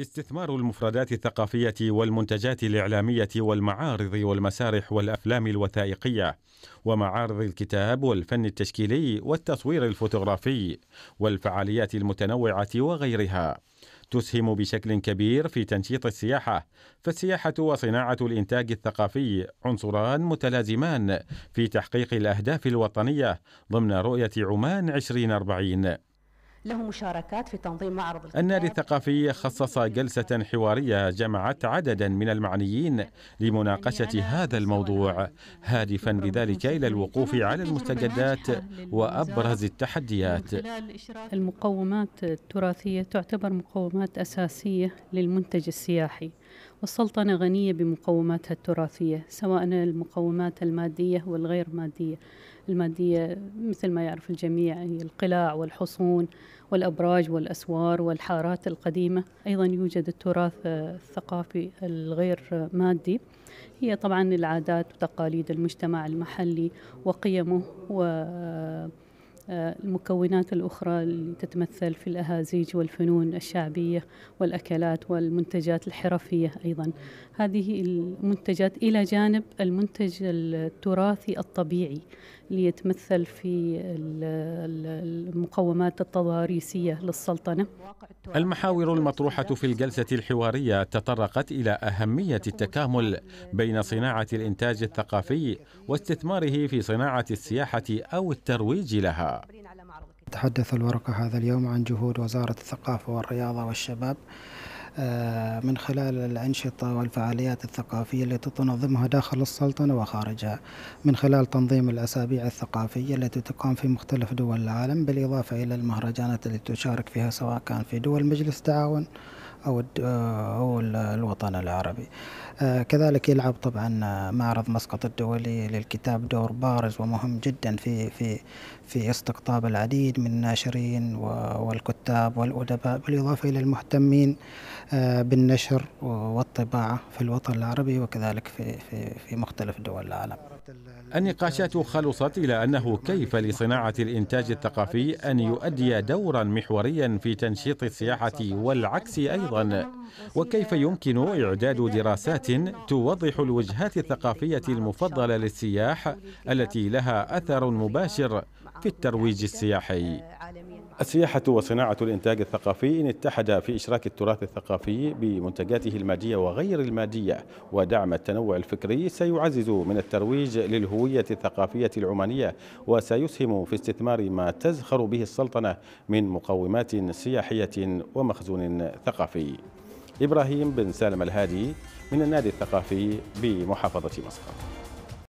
استثمار المفردات الثقافية والمنتجات الإعلامية والمعارض والمسارح والأفلام الوثائقية ومعارض الكتاب والفن التشكيلي والتصوير الفوتوغرافي والفعاليات المتنوعة وغيرها تسهم بشكل كبير في تنشيط السياحة فالسياحة وصناعة الإنتاج الثقافي عنصران متلازمان في تحقيق الأهداف الوطنية ضمن رؤية عمان 2040 له مشاركات في تنظيم معرض النادي الثقافي خصص جلسة حوارية جمعت عددا من المعنيين لمناقشة يعني هذا الموضوع هادفا بذلك إلى الوقوف على المستجدات وأبرز التحديات المقومات التراثية تعتبر مقومات أساسية للمنتج السياحي والسلطنة غنية بمقوماتها التراثية سواء المقومات المادية والغير مادية المادية مثل ما يعرف الجميع هي يعني القلاع والحصون والأبراج والأسوار والحارات القديمة أيضا يوجد التراث الثقافي الغير مادي هي طبعا العادات وتقاليد المجتمع المحلي وقيمه و آه، المكونات الأخرى اللي تتمثل في الأهازيج والفنون الشعبية والأكلات والمنتجات الحرفية أيضا هذه المنتجات إلى جانب المنتج التراثي الطبيعي اللي يتمثل في المقومات التضاريسية للسلطنة المحاور المطروحة في الجلسة الحوارية تطرقت إلى أهمية التكامل بين صناعة الإنتاج الثقافي واستثماره في صناعة السياحة أو الترويج لها تحدث الورقة هذا اليوم عن جهود وزارة الثقافة والرياضة والشباب آه، من خلال الأنشطة والفعاليات الثقافية التي تنظمها داخل السلطنة وخارجها من خلال تنظيم الأسابيع الثقافية التي تقام في مختلف دول العالم بالإضافة إلى المهرجانات التي تشارك فيها سواء كان في دول مجلس التعاون أو أو الوطن العربي آه، كذلك يلعب طبعا آه، معرض مسقط الدولي للكتاب دور بارز ومهم جدا في في في استقطاب العديد من الناشرين والكتاب والأدباء بالإضافة إلى المهتمين آه، بالنشر والطباعة في الوطن العربي وكذلك في في في مختلف دول العالم. النقاشات خلصت إلى أنه كيف لصناعة الإنتاج الثقافي أن يؤدي دورا محوريا في تنشيط السياحة والعكس أيضا أيضا وكيف يمكن إعداد دراسات توضح الوجهات الثقافية المفضلة للسياح التي لها أثر مباشر في الترويج السياحي السياحة وصناعة الإنتاج الثقافي إن اتحد في إشراك التراث الثقافي بمنتجاته المادية وغير المادية ودعم التنوع الفكري سيعزز من الترويج للهوية الثقافية العمانية وسيسهم في استثمار ما تزخر به السلطنة من مقومات سياحية ومخزون ثقافي العالمي إبراهيم بن سالم الهادي من النادي الثقافي بمحافظة مسقط